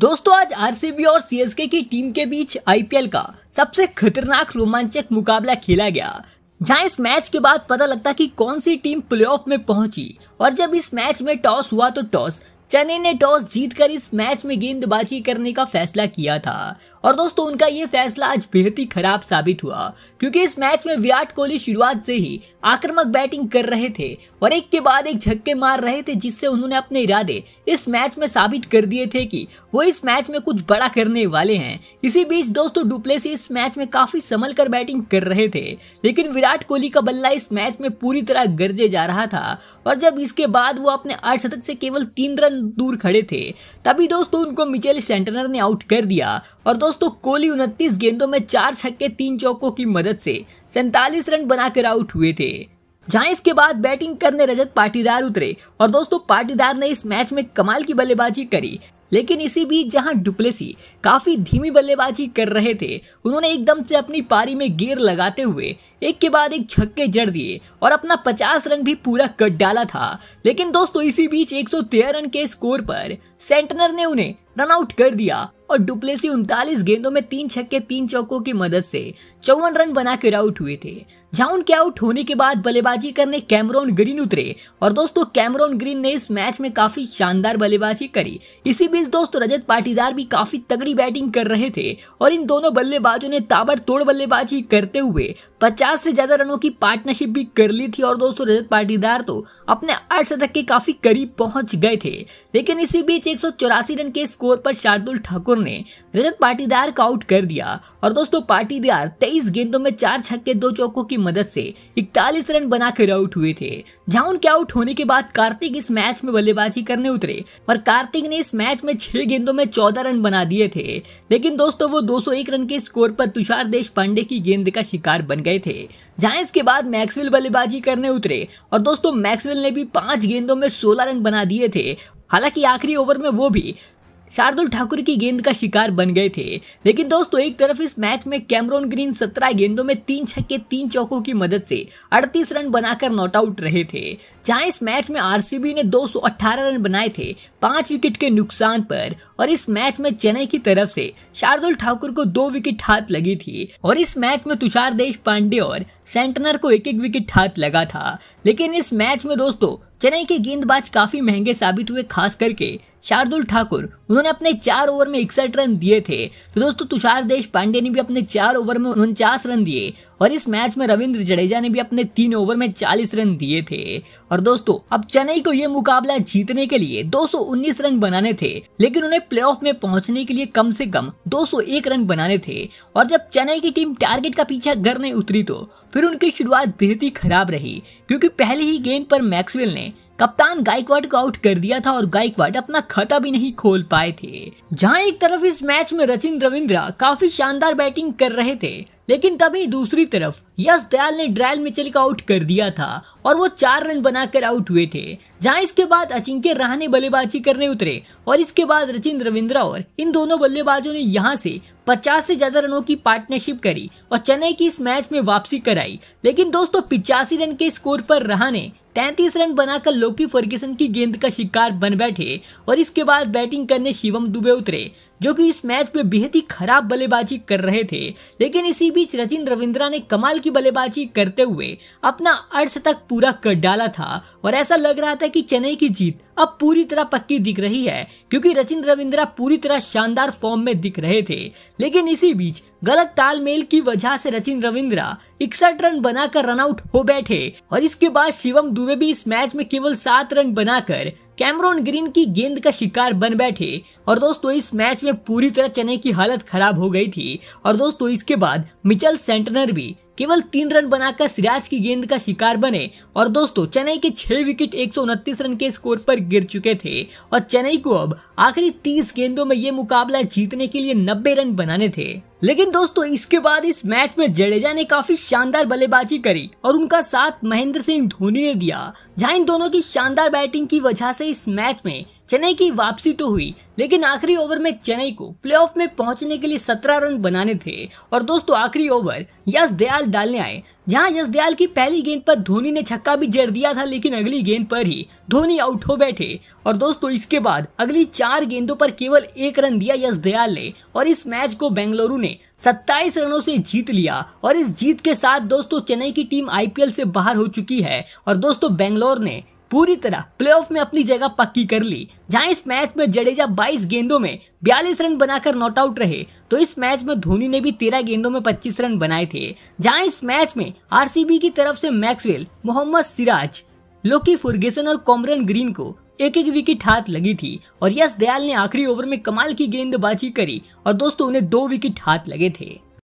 दोस्तों आज आरसीबी और सीएसके की टीम के बीच आईपीएल का सबसे खतरनाक रोमांचक मुकाबला खेला गया जहां इस मैच के बाद पता लगता कि कौन सी टीम प्लेऑफ में पहुंची और जब इस मैच में टॉस हुआ तो टॉस चेन्नई ने टॉस जीतकर इस मैच में गेंदबाजी करने का फैसला किया था और दोस्तों उनका ये फैसला आज बेहद ही खराब साबित हुआ क्योंकि इस मैच में विराट कोहली शुरुआत से ही आक्रामक बैटिंग कर रहे थे और एक के बाद एक झक्के मार रहे थे जिससे उन्होंने अपने इरादे इस मैच में साबित कर दिए थे कि वो इस मैच में कुछ बड़ा करने वाले हैं इसी बीच दोस्तों डुप्लेसी इस मैच में काफी संभल कर बैटिंग कर रहे थे लेकिन विराट कोहली का बल्ला इस मैच में पूरी तरह गरजे जा रहा था और जब इसके बाद वो अपने आठ शतक से केवल तीन रन दूर खड़े थे तभी दोस्तों उनको मिचेल सेंटनर ने आउट कर दिया और दोस्तों कोहली उनतीस गेंदों में चार छक्के तीन चौकों की मदद से सैतालीस रन बनाकर आउट हुए थे जहां इसके बाद बैटिंग करने रजत पाटीदार उतरे और दोस्तों पाटीदार ने इस मैच में कमाल की बल्लेबाजी करी लेकिन इसी बीच जहां डुप्लेसी काफी धीमी बल्लेबाजी कर रहे थे उन्होंने एकदम से अपनी पारी में गेर लगाते हुए एक के बाद एक छक्के जड़ दिए और अपना 50 रन भी पूरा कट डाला था लेकिन दोस्तों इसी बीच 113 रन के स्कोर पर सेंटनर ने उन्हें रन आउट कर दिया और डुप्लेसी उनतालीस गेंदों में तीन छक्के तीन चौकों की मदद से चौवन रन बनाकर आउट हुए थे जहां उनके आउट होने के बाद बल्लेबाजी करने कैमरोन ग्रीन उतरे और दोस्तों कैमरोन ग्रीन ने इस मैच में काफी शानदार बल्लेबाजी करी इसी बीच दोस्तों रजत पाटीदार भी काफी तगड़ी बैटिंग कर रहे थे और इन दोनों बल्लेबाजों ने ताबड़तोड़ बल्लेबाजी करते हुए पचास से ज्यादा रनों की पार्टनरशिप भी कर ली थी और दोस्तों रजत पाटीदार तो अपने आठ शतक के काफी करीब पहुंच गए थे लेकिन इसी बीच एक रन के स्कोर पर शार्दुल ठाकुर ने रजत पाटीदार का आउट कर दिया और दोस्तों पाटीदार तेईस गेंदों में चार छक्के दो चौकों की मदद से इकतालीस रन बनाकर आउट हुए थे जहां उनके आउट होने के बाद कार्तिक इस मैच में बल्लेबाजी करने उतरे पर कार्तिक ने इस मैच में छह गेंदों में चौदह रन बना दिए थे लेकिन दोस्तों वो दो रन के स्कोर पर तुषार देश पांडे की गेंद का शिकार बन गए गए थे जहां इसके बाद मैक्सवेल बल्लेबाजी करने उतरे और दोस्तों मैक्सवेल ने भी पांच गेंदों में सोलह रन बना दिए थे हालांकि आखिरी ओवर में वो भी शार्दुल ठाकुर की गेंद का शिकार बन गए थे लेकिन दोस्तों एक तरफ इस मैच में कैमरोन ग्रीन 17 गेंदों में तीन छक्के तीन चौकों की मदद से 38 रन बनाकर नॉट आउट रहे थे जहां इस मैच में आरसीबी ने 218 रन बनाए थे पांच विकेट के नुकसान पर और इस मैच में चेन्नई की तरफ से शार्दुल ठाकुर को दो विकेट हाथ लगी थी और इस मैच में तुषार देश पांडे और सेंटनर को एक एक विकेट हाथ लगा था लेकिन इस मैच में दोस्तों चेन्नई के गेंदबाज काफी महंगे साबित हुए खास करके शार्दुल ठाकुर उन्होंने अपने चार ओवर में इकसठ रन दिए थे तो दोस्तों तुषार देश पांडे ने भी अपने चार ओवर में उनचास रन दिए और इस मैच में रविंद्र जडेजा ने भी अपने तीन ओवर में चालीस रन दिए थे और दोस्तों अब चेन्नई को यह मुकाबला जीतने के लिए 219 रन बनाने थे लेकिन उन्हें प्ले में पहुंचने के लिए कम से कम 201 रन बनाने थे और जब चेन्नई की टीम टारगेट का पीछा करने उतरी तो फिर उनकी शुरुआत बेहद ही खराब रही क्योंकि पहले ही गेंद पर मैक्सवेल ने कप्तान गायकवाड को आउट कर दिया था और गायकवाड अपना खाता भी नहीं खोल पाए थे जहां एक तरफ इस मैच में रचिन रविंद्रा काफी शानदार बैटिंग कर रहे थे लेकिन तभी दूसरी तरफ यश दयाल ने ड्रायल मिचेल को आउट कर दिया था और वो चार रन बनाकर आउट हुए थे जहां इसके बाद अचिंक्य रहने बल्लेबाजी करने उतरे और इसके बाद रचिन रविंद्रा और इन दोनों बल्लेबाजों ने यहां से 50 से ज्यादा रनों की पार्टनरशिप करी और चेन्नई की इस मैच में वापसी कराई लेकिन दोस्तों पिचासी रन के स्कोर पर रहा तैंतीस रन बनाकर लोकी फर्गीसन की गेंद का शिकार बन बैठे और इसके बाद बैटिंग करने शिवम दुबे उतरे जो कि इस मैच में बेहद ही खराब बल्लेबाजी कर रहे थे लेकिन इसी बीच रचिन रविंद्रा ने कमाल की बल्लेबाजी करते हुए अपना अर्थ तक पूरा कर डाला था और ऐसा लग रहा था कि चेन्नई की जीत अब पूरी तरह पक्की दिख रही है क्योंकि रचिन रविंद्रा पूरी तरह शानदार फॉर्म में दिख रहे थे लेकिन इसी बीच गलत तालमेल की वजह से रचिन रविंद्रा इकसठ रन बनाकर रनआउट हो बैठे और इसके बाद शिवम दुबे भी इस मैच में केवल सात रन बनाकर कैमरोन ग्रीन की गेंद का शिकार बन बैठे और दोस्तों इस मैच में पूरी तरह चने की हालत खराब हो गई थी और दोस्तों इसके बाद मिचल सेंटनर भी केवल तीन रन बनाकर सिराज की गेंद का शिकार बने और दोस्तों चेन्नई के छह विकेट एक रन के स्कोर पर गिर चुके थे और चेन्नई को अब आखिरी तीस गेंदों में ये मुकाबला जीतने के लिए नब्बे रन बनाने थे लेकिन दोस्तों इसके बाद इस मैच में जडेजा ने काफी शानदार बल्लेबाजी करी और उनका साथ महेंद्र सिंह धोनी ने दिया जहां इन दोनों की शानदार बैटिंग की वजह से इस मैच में चेन्नई की वापसी तो हुई लेकिन आखिरी ओवर में चेन्नई को प्लेऑफ में पहुंचने के लिए सत्रह रन बनाने थे और दोस्तों आखिरी ओवर यश दयाल डालने आए जहां जसदयाल की पहली गेंद पर धोनी ने छक्का भी जड़ दिया था लेकिन अगली गेंद पर ही धोनी आउट हो बैठे और दोस्तों इसके बाद अगली चार गेंदों पर केवल एक रन दिया यशदयाल ने और इस मैच को बेंगलुरु ने 27 रनों से जीत लिया और इस जीत के साथ दोस्तों चेन्नई की टीम आईपीएल से बाहर हो चुकी है और दोस्तों बेंगलोर ने पूरी तरह प्लेऑफ में अपनी जगह पक्की कर ली जहां इस मैच में जडेजा 22 गेंदों में 42 रन बनाकर नॉट आउट रहे तो इस मैच में धोनी ने भी 13 गेंदों में 25 रन बनाए थे जहां इस मैच में आरसीबी की तरफ से Maxwell Mohammed Siraj Lockie Ferguson और कॉमरन ग्रीन को एक एक विकेट हाथ लगी थी और यश दयाल ने आखिरी ओवर में कमाल की गेंदबाजी करी और दोस्तों उन्हें दो विकेट हाथ लगे थे